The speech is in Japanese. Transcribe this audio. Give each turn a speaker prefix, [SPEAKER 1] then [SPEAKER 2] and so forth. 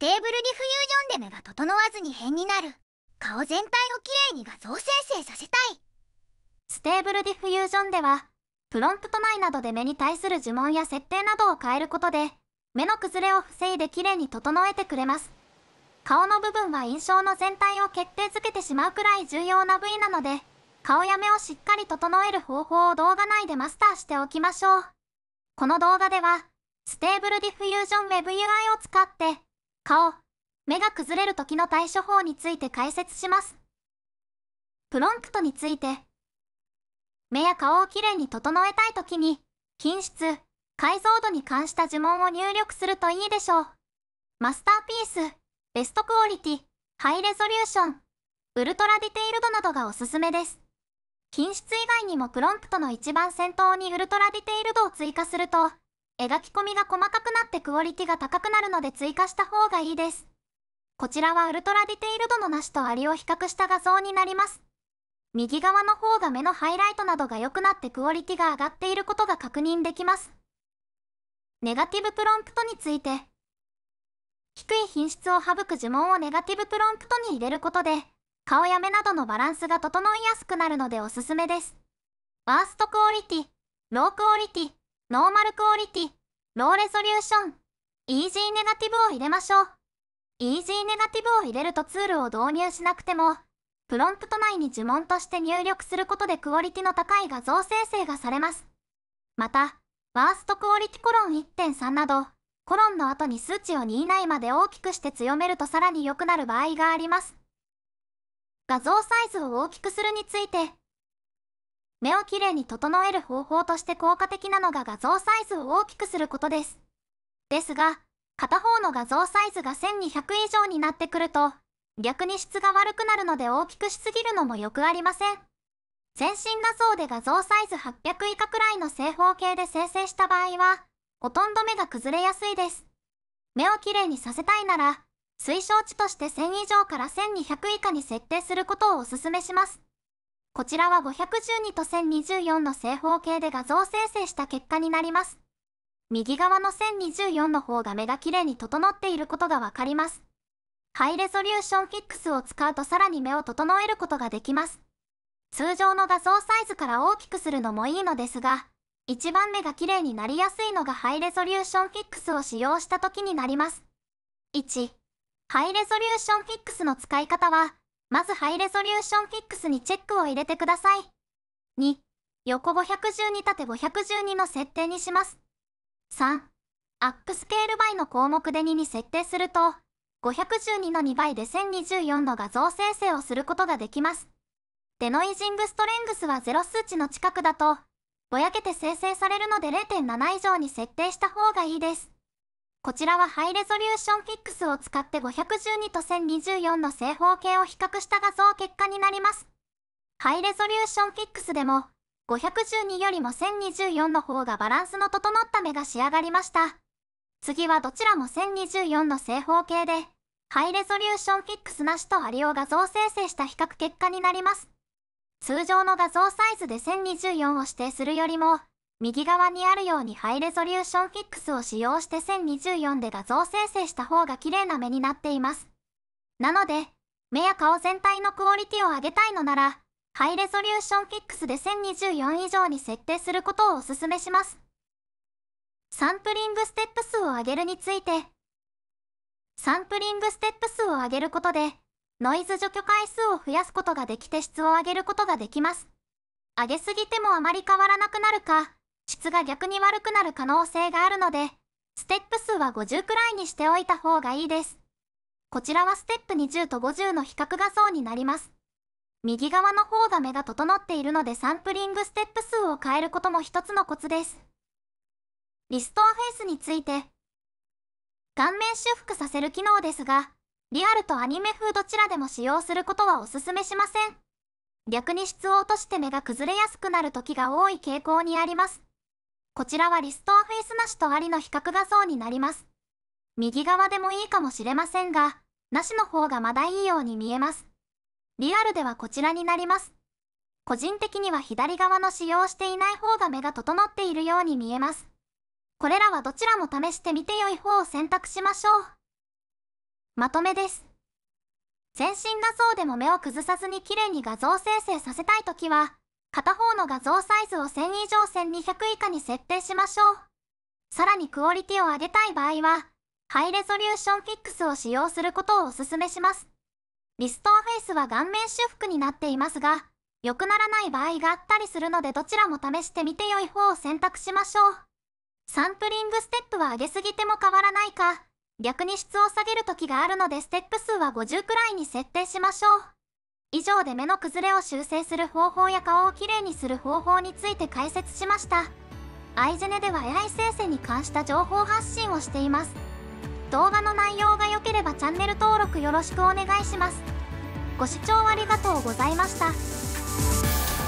[SPEAKER 1] ステーブルディフュージョンで目が整わずに変になる顔全体をきれいに画像生成させたいステーブルディフュージョンではプロンプト内などで目に対する呪文や設定などを変えることで目の崩れを防いできれいに整えてくれます顔の部分は印象の全体を決定づけてしまうくらい重要な部位なので顔や目をしっかり整える方法を動画内でマスターしておきましょうこの動画ではステーブルディフュージョン WebUI を使って顔、目が崩れる時の対処法について解説します。プロンプトについて、目や顔をきれいに整えたい時に、品質、解像度に関した呪文を入力するといいでしょう。マスターピース、ベストクオリティ、ハイレゾリューション、ウルトラディテイルドなどがおすすめです。品質以外にもプロンプトの一番先頭にウルトラディテイルドを追加すると、描き込みが細かくなってクオリティが高くなるので追加した方がいいです。こちらはウルトラディテイルドのなしとアリを比較した画像になります。右側の方が目のハイライトなどが良くなってクオリティが上がっていることが確認できます。ネガティブプロンプトについて低い品質を省く呪文をネガティブプロンプトに入れることで顔や目などのバランスが整いやすくなるのでおすすめです。ワーストクオリティ、ロークオリティ、ノーマルクオリティ、ローレソリューション、イージーネガティブを入れましょう。イージーネガティブを入れるとツールを導入しなくても、プロンプト内に呪文として入力することでクオリティの高い画像生成がされます。また、ワーストクオリティコロン1.3など、コロンの後に数値を2以内まで大きくして強めるとさらに良くなる場合があります。画像サイズを大きくするについて、目をきれいに整える方法として効果的なのが画像サイズを大きくすることです。ですが、片方の画像サイズが1200以上になってくると、逆に質が悪くなるので大きくしすぎるのもよくありません。全身画像で画像サイズ800以下くらいの正方形で生成した場合は、ほとんど目が崩れやすいです。目をきれいにさせたいなら、推奨値として1000以上から1200以下に設定することをお勧めします。こちらは512と1024の正方形で画像生成した結果になります。右側の1024の方が目が綺麗に整っていることがわかります。ハイレゾリューションフィックスを使うとさらに目を整えることができます。通常の画像サイズから大きくするのもいいのですが、一番目が綺麗になりやすいのがハイレゾリューションフィックスを使用した時になります。1、ハイレゾリューションフィックスの使い方は、まずハイレゾリューションフィックスにチェックを入れてください。2、横512縦512の設定にします。3、アックスケール倍の項目で2に設定すると、512の2倍で1024の画像生成をすることができます。デノイジングストレングスは0数値の近くだと、ぼやけて生成されるので0.7以上に設定した方がいいです。こちらはハイレゾリューションフィックスを使って512と1024の正方形を比較した画像結果になります。ハイレゾリューションフィックスでも、512よりも1024の方がバランスの整った目が仕上がりました。次はどちらも1024の正方形で、ハイレゾリューションフィックスなしとありを画像生成した比較結果になります。通常の画像サイズで1024を指定するよりも、右側にあるようにハイレゾリューションフィックスを使用して1024で画像生成した方が綺麗な目になっています。なので、目や顔全体のクオリティを上げたいのなら、ハイレゾリューションフィックスで1024以上に設定することをお勧めします。サンプリングステップ数を上げるについて、サンプリングステップ数を上げることで、ノイズ除去回数を増やすことができて質を上げることができます。上げすぎてもあまり変わらなくなるか、質が逆に悪くなる可能性があるので、ステップ数は50くらいにしておいた方がいいです。こちらはステップ20と50の比較画像になります。右側の方が目が整っているのでサンプリングステップ数を変えることも一つのコツです。リストアフェイスについて、顔面修復させる機能ですが、リアルとアニメ風どちらでも使用することはお勧めしません。逆に質を落として目が崩れやすくなる時が多い傾向にあります。こちらはリストアフェイスなしとありの比較画像になります。右側でもいいかもしれませんが、なしの方がまだいいように見えます。リアルではこちらになります。個人的には左側の使用していない方が目が整っているように見えます。これらはどちらも試してみて良い方を選択しましょう。まとめです。全身画像でも目を崩さずに綺麗に画像生成させたいときは、片方の画像サイズを1000以上1200以下に設定しましょう。さらにクオリティを上げたい場合は、ハイレゾリューションフィックスを使用することをお勧めします。リストアフェイスは顔面修復になっていますが、良くならない場合があったりするのでどちらも試してみて良い方を選択しましょう。サンプリングステップは上げすぎても変わらないか、逆に質を下げる時があるのでステップ数は50くらいに設定しましょう。以上で目の崩れを修正する方法や顔をきれいにする方法について解説しましたアイジェネでは AI 生成に関した情報発信をしています動画の内容が良ければチャンネル登録よろしくお願いしますご視聴ありがとうございました